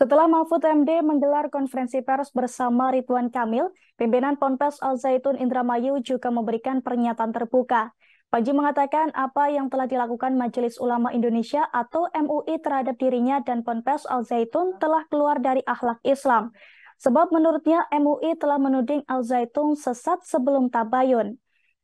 Setelah Mahfud MD menggelar konferensi pers bersama Ridwan Kamil, pimpinan Ponpes Al Zaitun Indramayu juga memberikan pernyataan terbuka. Panji mengatakan apa yang telah dilakukan Majelis Ulama Indonesia atau MUI terhadap dirinya dan Ponpes Al Zaitun telah keluar dari akhlak Islam. Sebab menurutnya MUI telah menuding Al Zaitun sesat sebelum tabayun.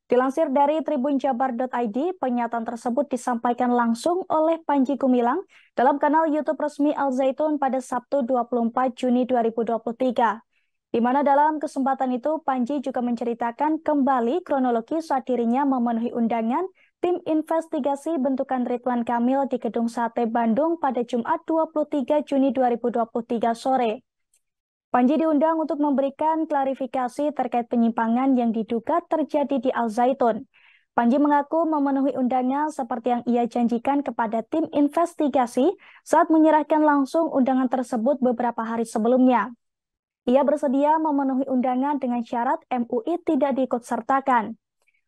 Dilansir dari tribunjabar.id, pernyataan tersebut disampaikan langsung oleh Panji Gumilang dalam kanal YouTube resmi Al Zaitun pada Sabtu 24 Juni 2023. Di mana dalam kesempatan itu Panji juga menceritakan kembali kronologi saat dirinya memenuhi undangan tim investigasi bentukan Ridwan Kamil di Gedung Sate Bandung pada Jumat 23 Juni 2023 sore. Panji diundang untuk memberikan klarifikasi terkait penyimpangan yang diduga terjadi di Al Zaitun. Panji mengaku memenuhi undangan seperti yang ia janjikan kepada tim investigasi saat menyerahkan langsung undangan tersebut beberapa hari sebelumnya. Ia bersedia memenuhi undangan dengan syarat MUI tidak diikutsertakan.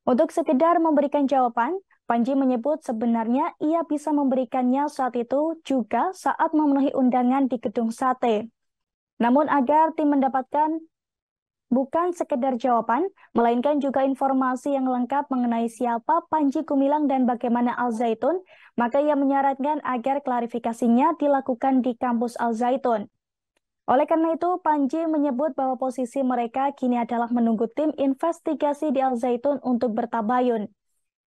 Untuk sekedar memberikan jawaban, Panji menyebut sebenarnya ia bisa memberikannya saat itu juga saat memenuhi undangan di Gedung Sate. Namun agar tim mendapatkan bukan sekedar jawaban, melainkan juga informasi yang lengkap mengenai siapa Panji Gumilang dan bagaimana Al Zaitun, maka ia menyarankan agar klarifikasinya dilakukan di kampus Al Zaitun. Oleh karena itu, Panji menyebut bahwa posisi mereka kini adalah menunggu tim investigasi di Al Zaitun untuk bertabayun.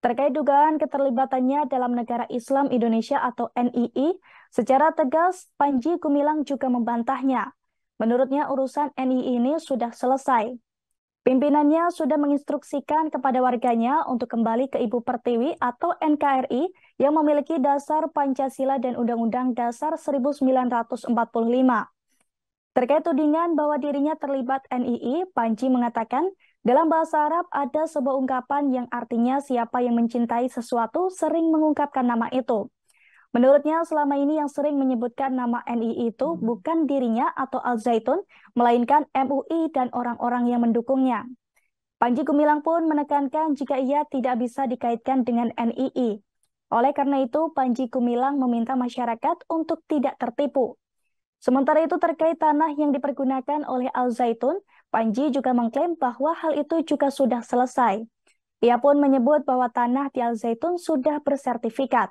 Terkait dugaan keterlibatannya dalam negara Islam Indonesia atau NII, secara tegas Panji Gumilang juga membantahnya. Menurutnya urusan NI ini sudah selesai. Pimpinannya sudah menginstruksikan kepada warganya untuk kembali ke Ibu Pertiwi atau NKRI yang memiliki dasar Pancasila dan Undang-Undang Dasar 1945. Terkait tudingan bahwa dirinya terlibat NII, Panji mengatakan, dalam bahasa Arab ada sebuah ungkapan yang artinya siapa yang mencintai sesuatu sering mengungkapkan nama itu. Menurutnya selama ini yang sering menyebutkan nama NII itu hmm. bukan dirinya atau Al-Zaitun, melainkan MUI dan orang-orang yang mendukungnya. Panji Gumilang pun menekankan jika ia tidak bisa dikaitkan dengan NII. Oleh karena itu, Panji Gumilang meminta masyarakat untuk tidak tertipu. Sementara itu terkait tanah yang dipergunakan oleh Al-Zaitun, Panji juga mengklaim bahwa hal itu juga sudah selesai. Ia pun menyebut bahwa tanah di Al-Zaitun sudah bersertifikat.